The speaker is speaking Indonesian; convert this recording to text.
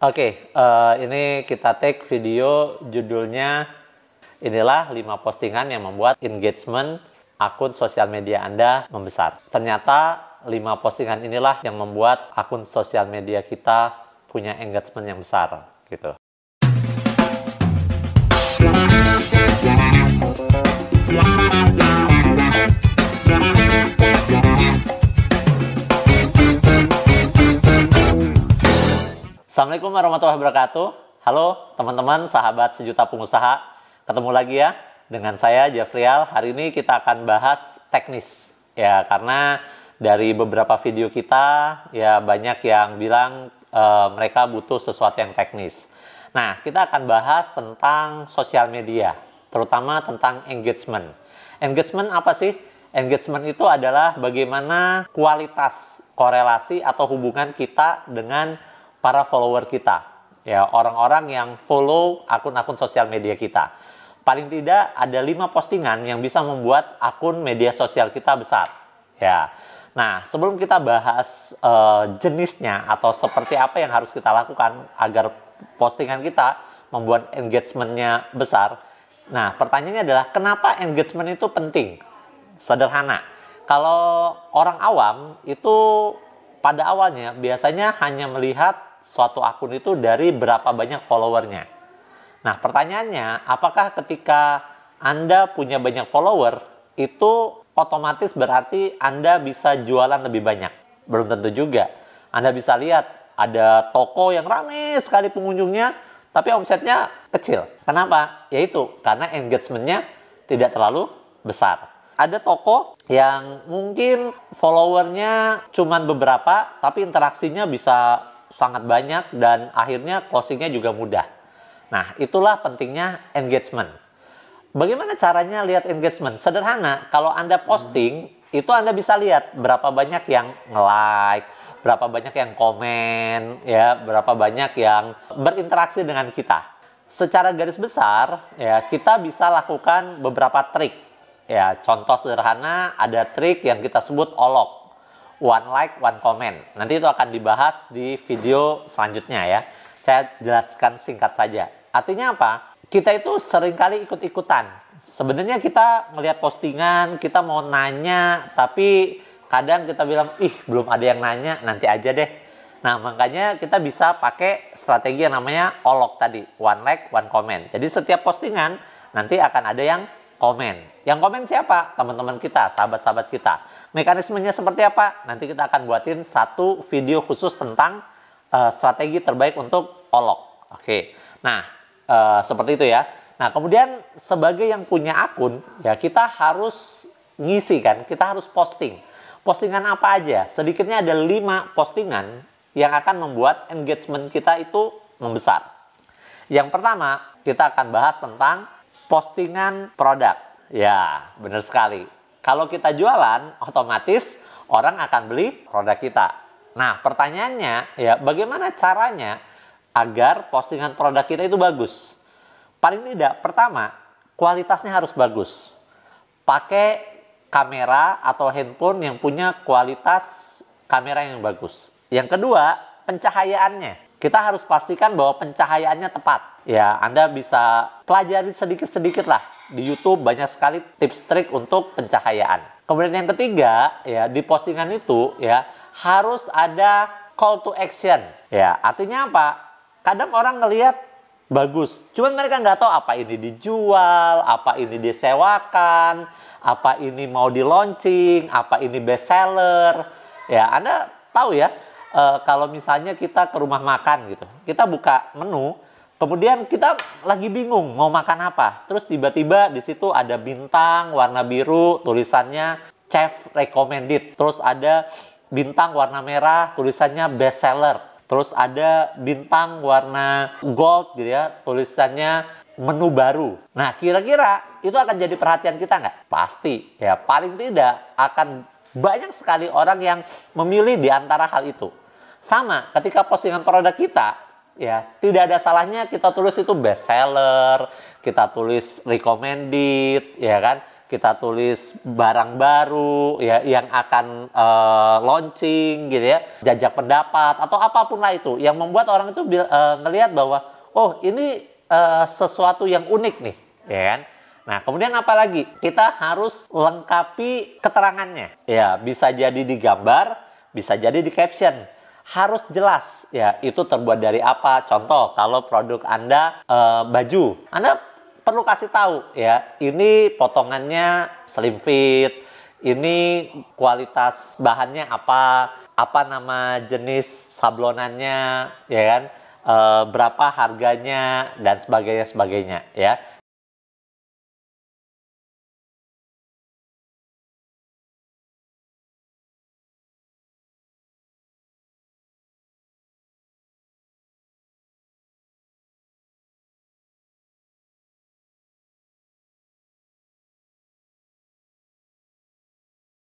Oke, okay, uh, eh, ini kita take video judulnya inilah 5 postingan yang membuat engagement akun sosial media Anda membesar. Ternyata 5 postingan inilah yang membuat akun sosial media kita punya engagement yang besar gitu. Assalamualaikum warahmatullahi wabarakatuh. Halo teman-teman sahabat sejuta pengusaha. Ketemu lagi ya dengan saya Jafrial. Hari ini kita akan bahas teknis. Ya, karena dari beberapa video kita ya banyak yang bilang e, mereka butuh sesuatu yang teknis. Nah, kita akan bahas tentang sosial media, terutama tentang engagement. Engagement apa sih? Engagement itu adalah bagaimana kualitas korelasi atau hubungan kita dengan para follower kita, ya orang-orang yang follow akun-akun sosial media kita. Paling tidak ada lima postingan yang bisa membuat akun media sosial kita besar, ya. Nah, sebelum kita bahas uh, jenisnya atau seperti apa yang harus kita lakukan agar postingan kita membuat engagementnya besar, nah pertanyaannya adalah kenapa engagement itu penting? Sederhana, kalau orang awam itu pada awalnya biasanya hanya melihat suatu akun itu dari berapa banyak followernya. Nah, pertanyaannya, apakah ketika Anda punya banyak follower, itu otomatis berarti Anda bisa jualan lebih banyak? Belum tentu juga. Anda bisa lihat, ada toko yang ramai sekali pengunjungnya, tapi omsetnya kecil. Kenapa? Yaitu karena engagementnya tidak terlalu besar. Ada toko yang mungkin followernya cuma beberapa, tapi interaksinya bisa sangat banyak dan akhirnya closingnya juga mudah. Nah, itulah pentingnya engagement. Bagaimana caranya lihat engagement? Sederhana, kalau Anda posting, hmm. itu Anda bisa lihat berapa banyak yang nge-like, berapa banyak yang komen, ya, berapa banyak yang berinteraksi dengan kita. Secara garis besar, ya, kita bisa lakukan beberapa trik. Ya, contoh sederhana ada trik yang kita sebut olok one like, one comment. Nanti itu akan dibahas di video selanjutnya ya. Saya jelaskan singkat saja. Artinya apa? Kita itu seringkali ikut-ikutan. Sebenarnya kita melihat postingan, kita mau nanya, tapi kadang kita bilang, ih belum ada yang nanya, nanti aja deh. Nah makanya kita bisa pakai strategi yang namanya olok tadi, one like, one comment. Jadi setiap postingan nanti akan ada yang komen. Yang komen siapa? Teman-teman kita, sahabat-sahabat kita. Mekanismenya seperti apa? Nanti kita akan buatin satu video khusus tentang uh, strategi terbaik untuk olok. Oke. Nah, uh, seperti itu ya. Nah, kemudian sebagai yang punya akun, ya kita harus ngisi kan, kita harus posting. Postingan apa aja? Sedikitnya ada 5 postingan yang akan membuat engagement kita itu membesar. Yang pertama, kita akan bahas tentang postingan produk. Ya, benar sekali. Kalau kita jualan, otomatis orang akan beli produk kita. Nah, pertanyaannya ya bagaimana caranya agar postingan produk kita itu bagus? Paling tidak, pertama, kualitasnya harus bagus. Pakai kamera atau handphone yang punya kualitas kamera yang bagus. Yang kedua, pencahayaannya kita harus pastikan bahwa pencahayaannya tepat. Ya, Anda bisa pelajari sedikit-sedikit lah. Di YouTube banyak sekali tips trik untuk pencahayaan. Kemudian yang ketiga, ya di postingan itu ya harus ada call to action. Ya, artinya apa? Kadang orang ngelihat bagus, cuman mereka nggak tahu apa ini dijual, apa ini disewakan, apa ini mau di launching, apa ini best seller. Ya, Anda tahu ya, uh, kalau misalnya kita ke rumah makan gitu, kita buka menu, kemudian kita lagi bingung mau makan apa, terus tiba-tiba di situ ada bintang warna biru tulisannya chef recommended, terus ada bintang warna merah tulisannya best seller, terus ada bintang warna gold gitu ya tulisannya menu baru. Nah kira-kira itu akan jadi perhatian kita nggak? Pasti ya paling tidak akan banyak sekali orang yang memilih di antara hal itu. Sama ketika postingan produk kita ya tidak ada salahnya kita tulis itu best seller, kita tulis recommended, ya kan? Kita tulis barang baru ya yang akan uh, launching gitu ya, jajak pendapat atau apapun lah itu yang membuat orang itu uh, ngelihat bahwa oh ini uh, sesuatu yang unik nih, ya kan? Nah, kemudian apa lagi? Kita harus lengkapi keterangannya. Ya, bisa jadi di gambar, bisa jadi di caption harus jelas ya itu terbuat dari apa. Contoh kalau produk Anda e, baju, Anda perlu kasih tahu ya ini potongannya slim fit, ini kualitas bahannya apa, apa nama jenis sablonannya ya kan. E, berapa harganya dan sebagainya sebagainya ya